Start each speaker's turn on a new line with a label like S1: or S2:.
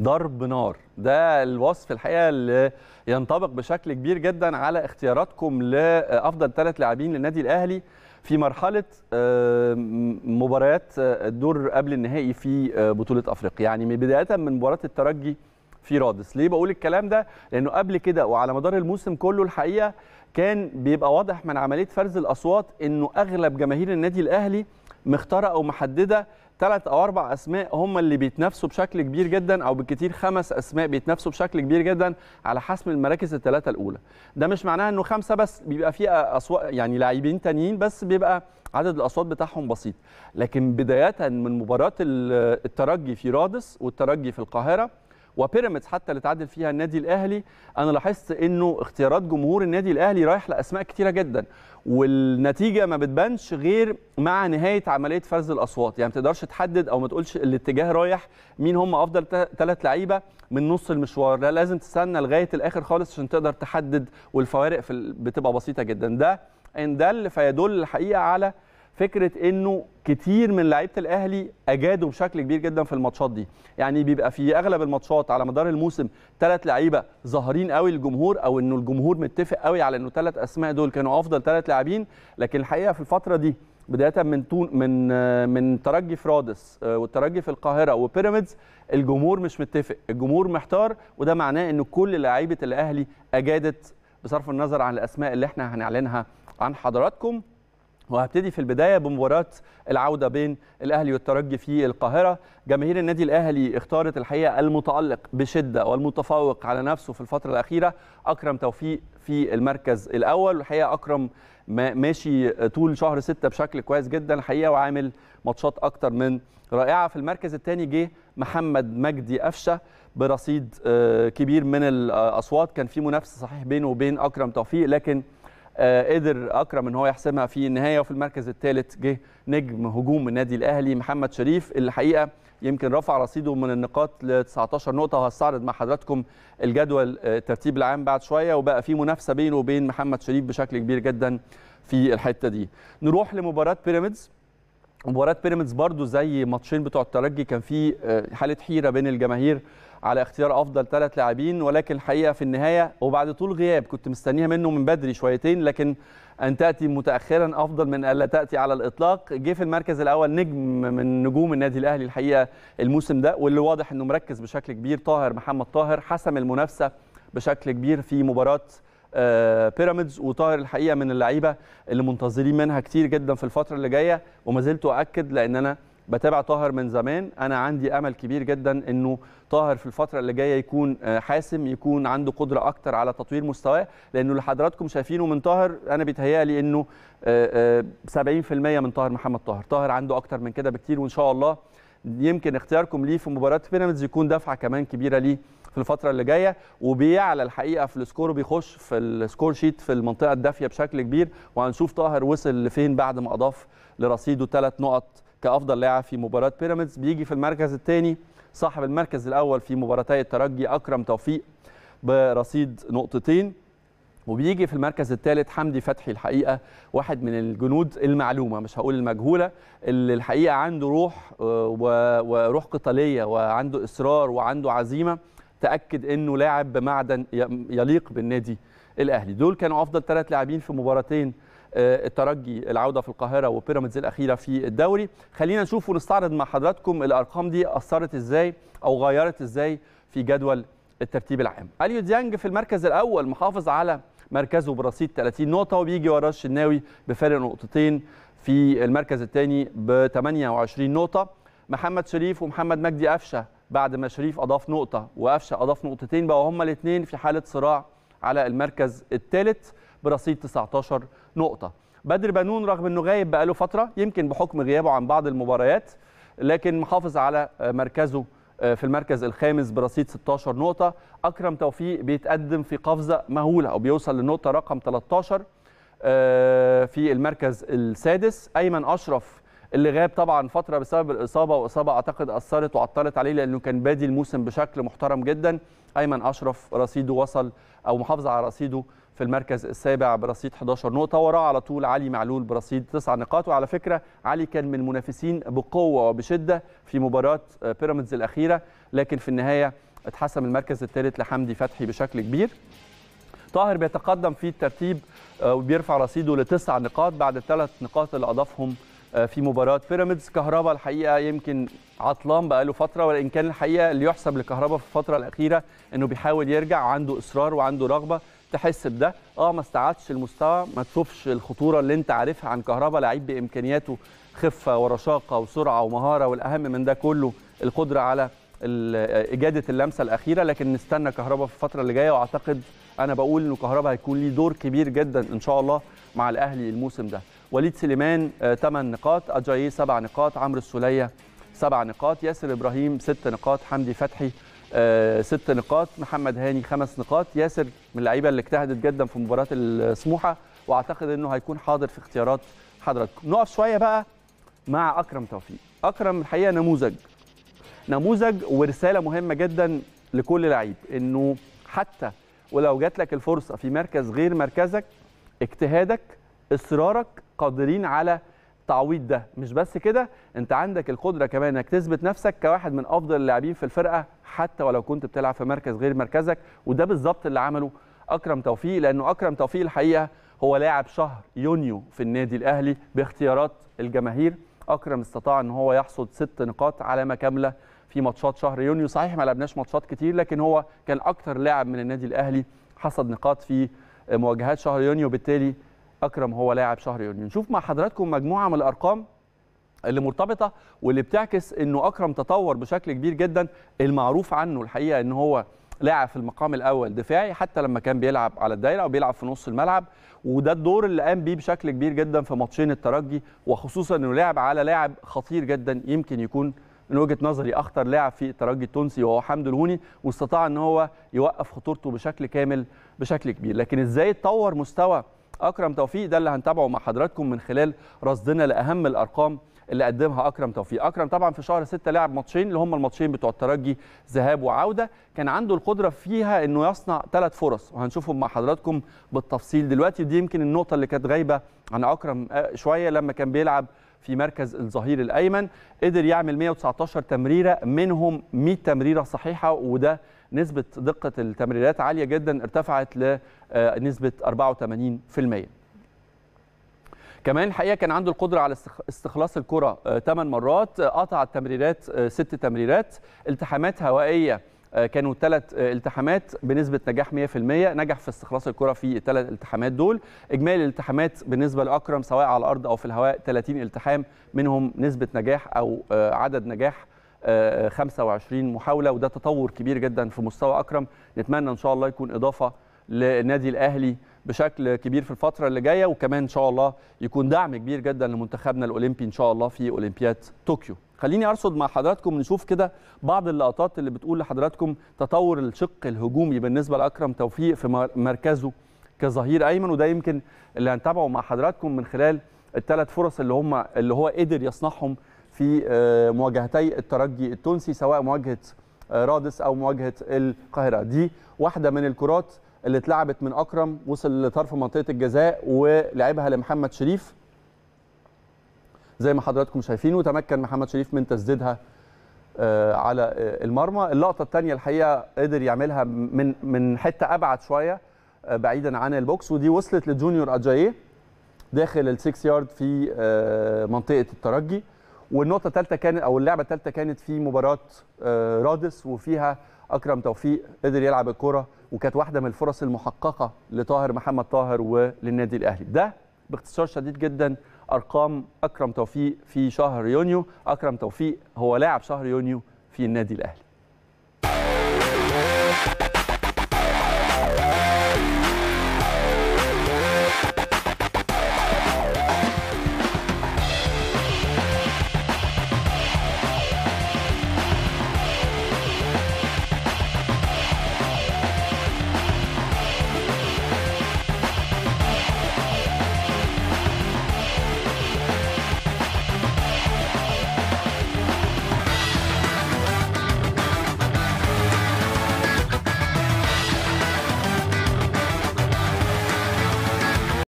S1: ضرب نار ده الوصف الحقيقه اللي ينطبق بشكل كبير جدا على اختياراتكم لافضل ثلاث لاعبين للنادي الاهلي في مرحله آه، مباريات آه، الدور قبل النهائي في آه، بطوله افريقيا يعني من بدايه من مباراه الترجي في رادس ليه بقول الكلام ده لانه قبل كده وعلى مدار الموسم كله الحقيقه كان بيبقى واضح من عمليه فرز الاصوات انه اغلب جماهير النادي الاهلي مختاره او محدده ثلاث او اربع اسماء هم اللي بيتنافسوا بشكل كبير جدا او بالكثير خمس اسماء بيتنافسوا بشكل كبير جدا على حسم المراكز الثلاثه الاولى ده مش معناه انه خمسه بس بيبقى في اصوات يعني لاعبين تانيين بس بيبقى عدد الاصوات بتاعهم بسيط لكن بدايه من مباراه الترجي في رادس والترجي في القاهره وبيراميدز حتى اللي تعادل فيها النادي الاهلي انا لاحظت انه اختيارات جمهور النادي الاهلي رايح لاسماء كتيره جدا والنتيجه ما بتبانش غير مع نهايه عمليه فرز الاصوات يعني ما تقدرش تحدد او ما تقولش الاتجاه رايح مين هم افضل ثلاث لعيبه من نص المشوار لا لازم تستنى لغايه الاخر خالص عشان تقدر تحدد والفوارق في بتبقى بسيطه جدا ده ان دل فيدل الحقيقه على فكره انه كتير من لعيبه الاهلي اجادوا بشكل كبير جدا في الماتشات دي يعني بيبقى في اغلب الماتشات على مدار الموسم ثلاث لعيبه ظاهرين قوي للجمهور او انه الجمهور متفق قوي على انه ثلاث اسماء دول كانوا افضل ثلاث لاعبين لكن الحقيقه في الفتره دي بدايه من تون من من ترجي فرادس آه، والترجي في القاهره وبيراميدز الجمهور مش متفق الجمهور محتار وده معناه ان كل لعيبه الاهلي اجادت بصرف النظر عن الاسماء اللي احنا هنعلنها عن حضراتكم وهبتدي في البدايه بمباراه العوده بين الاهلي والترجي في القاهره جماهير النادي الاهلي اختارت الحقيقه المتالق بشده والمتفوق على نفسه في الفتره الاخيره اكرم توفيق في المركز الاول الحقيقه اكرم ماشي طول شهر ستة بشكل كويس جدا الحقيقه وعامل ماتشات اكتر من رائعه في المركز الثاني جه محمد مجدي قفشه برصيد آه، كبير من الاصوات كان في منافسه صحيح بينه وبين اكرم توفيق لكن آه، قدر اكرم ان هو يحسمها في النهايه وفي المركز الثالث جه نجم هجوم النادي الاهلي محمد شريف اللي الحقيقه يمكن رفع رصيده من النقاط ل 19 نقطه وهستعرض مع حضراتكم الجدول آه، الترتيب العام بعد شويه وبقى في منافسه بينه وبين محمد شريف بشكل كبير جدا في الحته دي نروح لمباراه بيراميدز مباراه بيراميدز برضو زي ماتشين بتوع الترجي كان في آه، حاله حيره بين الجماهير على اختيار افضل ثلاث لاعبين ولكن الحقيقه في النهايه وبعد طول غياب كنت مستنيها منه من بدري شويتين لكن ان تاتي متاخرا افضل من الا تاتي على الاطلاق جه في المركز الاول نجم من نجوم النادي الاهلي الحقيقه الموسم ده واللي واضح انه مركز بشكل كبير طاهر محمد طاهر حسم المنافسه بشكل كبير في مباراه آه، بيراميدز وطاهر الحقيقه من اللعيبه اللي منتظرين منها كتير جدا في الفتره اللي جايه وما زلت اؤكد لان انا بتابع طاهر من زمان انا عندي امل كبير جدا انه طاهر في الفتره اللي جايه يكون آه، حاسم يكون عنده قدره اكتر على تطوير مستواه لانه اللي حضراتكم شايفينه من طاهر انا بيتهيالي انه 70% آه، آه، من طاهر محمد طاهر طاهر عنده اكتر من كده بكتير وان شاء الله يمكن اختياركم ليه في مباراه بيراميدز يكون دفعه كمان كبيره ليه في الفتره اللي جايه وبيعلى الحقيقه في السكور وبيخش في السكور شيت في المنطقه الدافيه بشكل كبير وهنشوف طاهر وصل لفين بعد ما اضاف لرصيده ثلاث نقط كافضل لاعب في مباراه بيراميدز بيجي في المركز الثاني صاحب المركز الاول في مباراتي الترجي اكرم توفيق برصيد نقطتين وبيجي في المركز الثالث حمدي فتحي الحقيقه واحد من الجنود المعلومه مش هقول المجهوله اللي الحقيقه عنده روح آه، وروح قتاليه وعنده اصرار وعنده عزيمه تاكد انه لاعب بمعدن يليق بالنادي الاهلي دول كانوا افضل ثلاث لاعبين في مباراتين آه، الترجي العوده في القاهره وبيراميدز الاخيره في الدوري خلينا نشوف ونستعرض مع حضراتكم الارقام دي اثرت ازاي او غيرت ازاي في جدول الترتيب العام اليو ديانج في المركز الاول محافظ على مركزه برصيد 30 نقطه وبيجي وراه الشناوي بفارق نقطتين في المركز الثاني ب 28 نقطه محمد شريف ومحمد مجدي قفشه بعد ما شريف اضاف نقطه وقفشه اضاف نقطتين بقوا هما الاثنين في حاله صراع على المركز الثالث برصيد 19 نقطه بدر بنون رغم انه غايب بقاله فتره يمكن بحكم غيابه عن بعض المباريات لكن محافظ على آه، مركزه آه، في المركز الخامس برصيد 16 نقطة أكرم توفيق بيتقدم في قفزة مهولة أو بيوصل للنقطة رقم 13 آه، في المركز السادس أيمن أشرف اللي غاب طبعا فترة بسبب الإصابة وإصابة أعتقد أثرت وعطلت عليه لأنه كان بادي الموسم بشكل محترم جدا أيمن أشرف رصيده وصل أو محافظ على رصيده في المركز السابع برصيد 11 نقطه وراه على طول علي معلول برصيد 9 نقاط وعلى فكره علي كان من المنافسين بقوه وبشده في مباراه بيراميدز الاخيره لكن في النهايه اتحسم المركز الثالث لحمدي فتحي بشكل كبير طاهر بيتقدم في الترتيب آه، وبيرفع رصيده لتسع نقاط بعد الثلاث نقاط اللي اضافهم آه، في مباراه بيراميدز كهربا الحقيقه يمكن عطلان بقاله فتره وان كان الحقيقه اللي يحسب لكهربا في الفتره الاخيره انه بيحاول يرجع عنده اصرار وعنده رغبه تحس بده اه ما استعادش المستوى ما تشوفش الخطوره اللي انت عارفها عن كهربا لعيب بامكانياته خفه ورشاقه وسرعه ومهاره والاهم من ده كله القدره على اجاده اللمسه الاخيره لكن نستنى كهربا في الفتره اللي جايه واعتقد انا بقول ان كهربا هيكون ليه دور كبير جدا ان شاء الله مع الاهلي الموسم ده وليد سليمان 8 آه، نقاط اجاي 7 نقاط عمرو السوليه 7 نقاط ياسر ابراهيم 6 نقاط حمدي فتحي آه، ست نقاط محمد هاني خمس نقاط ياسر من اللعيبه اللي اجتهدت جدا في مباراه السموحه واعتقد انه هيكون حاضر في اختيارات حضراتكم نقف شويه بقى مع اكرم توفيق اكرم الحقيقه نموذج نموذج ورساله مهمه جدا لكل لعيب انه حتى ولو جات لك الفرصه في مركز غير مركزك اجتهادك اصرارك قادرين على تعويض ده مش بس كده انت عندك القدره كمان انك تثبت نفسك كواحد من افضل اللاعبين في الفرقه حتى ولو كنت بتلعب في مركز غير مركزك وده بالظبط اللي عمله اكرم توفيق لانه اكرم توفيق الحقيقه هو لاعب شهر يونيو في النادي الاهلي باختيارات الجماهير اكرم استطاع ان هو يحصد ست نقاط علامه كامله في ماتشات شهر يونيو صحيح ما لعبناش ماتشات كتير لكن هو كان اكتر لاعب من النادي الاهلي حصد نقاط في مواجهات شهر يونيو بالتالي اكرم هو لاعب شهر يونيو نشوف مع حضراتكم مجموعه من الارقام اللي مرتبطه واللي بتعكس انه اكرم تطور بشكل كبير جدا المعروف عنه الحقيقه ان هو لاعب في المقام الاول دفاعي حتى لما كان بيلعب على الدايره او بيلعب في نص الملعب وده الدور اللي قام بيه بشكل كبير جدا في ماتشين الترجي وخصوصا انه لعب على لاعب خطير جدا يمكن يكون من وجهه نظري اخطر لاعب في الترجي التونسي وهو حمد الهوني واستطاع ان هو يوقف خطورته بشكل كامل بشكل كبير لكن ازاي اتطور مستوى اكرم توفيق ده اللي هنتابعه مع حضراتكم من خلال رصدنا لاهم الارقام اللي قدمها اكرم توفيق اكرم طبعا في شهر 6 لعب ماتشين اللي هم الماتشين بتوع الترجي ذهاب وعوده كان عنده القدره فيها انه يصنع ثلاث فرص وهنشوفهم مع حضراتكم بالتفصيل دلوقتي دي يمكن النقطه اللي كانت غايبه عن اكرم آه، شويه لما كان بيلعب في مركز الظهير الايمن قدر يعمل 119 تمريره منهم 100 تمريره صحيحه وده نسبه دقه التمريرات عاليه جدا ارتفعت لنسبه آه، 84% كمان الحقيقه كان عنده القدره على استخلاص الكره 8 آه، مرات آه، قطع التمريرات 6 تمريرات التحامات هوائيه كانوا ثلاث التحامات بنسبه نجاح 100% نجح في استخلاص الكره في الثلاث التحامات دول اجمالي الالتحامات بالنسبه لاكرم سواء على الارض او في الهواء 30 التحام منهم نسبه نجاح او عدد نجاح 25 محاوله وده تطور كبير جدا في مستوى اكرم نتمنى ان شاء الله يكون اضافه للنادي الاهلي بشكل كبير في الفتره اللي جايه وكمان ان شاء الله يكون دعم كبير جدا لمنتخبنا الاولمبي ان شاء الله في اولمبياد طوكيو خليني ارصد مع حضراتكم نشوف كده بعض اللقطات اللي بتقول لحضراتكم تطور الشق الهجومي بالنسبه لاكرم توفيق في مركزه كظهير ايمن وده يمكن اللي هنتابعه مع حضراتكم من خلال الثلاث فرص اللي هم اللي هو قدر يصنعهم في آه، مواجهتي الترجي التونسي سواء مواجهه آه، رادس او مواجهه القاهره دي واحده من الكرات اللي اتلعبت من اكرم وصل لطرف منطقه الجزاء ولعبها لمحمد شريف زي ما حضراتكم شايفين وتمكن محمد شريف من تسديدها آه، على المرمى اللقطه الثانيه الحقيقه قدر يعملها من من حته ابعد شويه بعيدا عن البوكس ودي وصلت لجونيور اجاييه داخل ال 6 يارد في منطقه الترجي والنقطه الثالثه كانت او اللعبه الثالثه كانت في مباراه آه، رادس وفيها اكرم توفيق قدر يلعب الكره وكانت واحده من الفرص المحققه لطاهر محمد طاهر وللنادي الاهلي ده باختصار شديد جدا ارقام اكرم توفيق في شهر يونيو اكرم توفيق هو لاعب شهر يونيو في النادي الاهلي